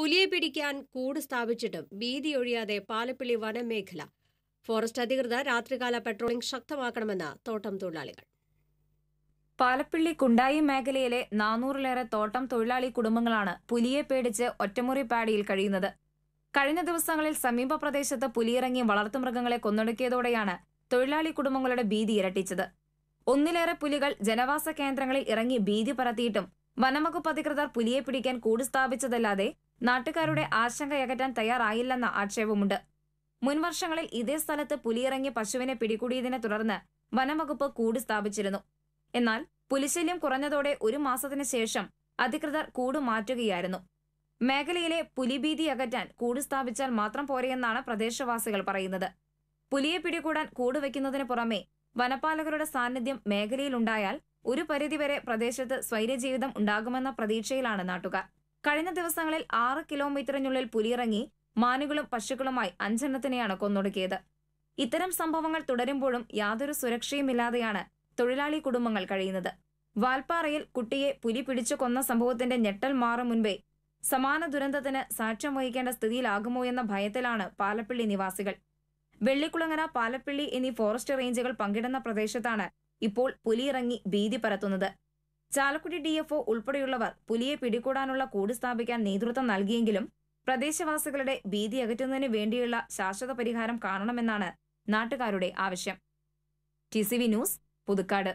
പുലിയെ പിടിക്കാൻ കൂട് സ്ഥാപിച്ചിട്ടും ഒഴിയാതെ പാലപ്പിള്ളി വനമേഖല ഫോറസ്റ്റ് അധികൃതർ രാത്രികാല പെട്രോളിംഗ് ശക്തമാക്കണമെന്ന് തോട്ടം തൊഴിലാളികൾ പാലപ്പിള്ളി കുണ്ടായി മേഖലയിലെ നാനൂറിലേറെ തോട്ടം തൊഴിലാളി കുടുംബങ്ങളാണ് പുലിയെ പേടിച്ച് ഒറ്റമുറി പാടിയിൽ കഴിയുന്നത് കഴിഞ്ഞ ദിവസങ്ങളിൽ സമീപ പ്രദേശത്ത് പുലിയിറങ്ങി വളർത്തുമൃഗങ്ങളെ കൊന്നൊടുക്കിയതോടെയാണ് തൊഴിലാളി കുടുംബങ്ങളുടെ ഭീതി ഇരട്ടിച്ചത് ഒന്നിലേറെ പുലികൾ ജനവാസ കേന്ദ്രങ്ങളിൽ ഇറങ്ങി ഭീതി പരത്തിയിട്ടും വനംവകുപ്പ് അധികൃതർ പുലിയെ പിടിക്കാൻ കൂട് സ്ഥാപിച്ചതല്ലാതെ നാട്ടുകാരുടെ ആശങ്ക അകറ്റാൻ തയ്യാറായില്ലെന്ന ആക്ഷേപമുണ്ട് മുൻവർഷങ്ങളിൽ ഇതേ സ്ഥലത്ത് പുലിയിറങ്ങി പശുവിനെ പിടികൂടിയതിനെ തുടർന്ന് വനംവകുപ്പ് കൂട് സ്ഥാപിച്ചിരുന്നു എന്നാൽ പുലിശല്യം കുറഞ്ഞതോടെ ഒരു മാസത്തിന് ശേഷം അധികൃതർ കൂട് മാറ്റുകയായിരുന്നു മേഖലയിലെ പുലിഭീതി അകറ്റാൻ കൂട് സ്ഥാപിച്ചാൽ മാത്രം പോരെയെന്നാണ് പ്രദേശവാസികൾ പറയുന്നത് പുലിയെ പിടികൂടാൻ കൂട് വയ്ക്കുന്നതിന് പുറമെ വനപാലകരുടെ സാന്നിധ്യം മേഖലയിലുണ്ടായാൽ ഒരു പരിധിവരെ പ്രദേശത്ത് സ്വൈര്യജീവിതം ഉണ്ടാകുമെന്ന പ്രതീക്ഷയിലാണ് നാട്ടുകാർ കഴിഞ്ഞ ദിവസങ്ങളിൽ ആറ് കിലോമീറ്ററിനുള്ളിൽ പുലിയിറങ്ങി മാനുകളും പശുക്കളുമായി അഞ്ചെണ്ണത്തിനെയാണ് കൊന്നൊടുക്കിയത് ഇത്തരം സംഭവങ്ങൾ തുടരുമ്പോഴും യാതൊരു സുരക്ഷയുമില്ലാതെയാണ് തൊഴിലാളി കുടുംബങ്ങൾ കഴിയുന്നത് വാൽപ്പാറയിൽ കുട്ടിയെ പുലി പിടിച്ചു കൊന്ന സംഭവത്തിന്റെ ഞെട്ടൽ മാറും മുൻപേ സമാന ദുരന്തത്തിന് സാക്ഷ്യം വഹിക്കേണ്ട സ്ഥിതിയിലാകുമോ എന്ന ഭയത്തിലാണ് പാലപ്പള്ളി നിവാസികൾ വെള്ളിക്കുളങ്ങര പാലപ്പള്ളി എന്നീ ഫോറസ്റ്റ് റേഞ്ചുകൾ പങ്കിടുന്ന പ്രദേശത്താണ് ഇപ്പോൾ പുലിയിറങ്ങി ഭീതി പരത്തുന്നത് ചാലക്കുടി ഡിഎഫ്ഒ ഉൾപ്പെടെയുള്ളവർ പുലിയെ പിടികൂടാനുള്ള കൂട് സ്ഥാപിക്കാൻ നേതൃത്വം നൽകിയെങ്കിലും പ്രദേശവാസികളുടെ ഭീതി അകറ്റുന്നതിന് വേണ്ടിയുള്ള ശാശ്വത പരിഹാരം കാണണമെന്നാണ് നാട്ടുകാരുടെ ആവശ്യം ടി ന്യൂസ് പുതുക്കാട്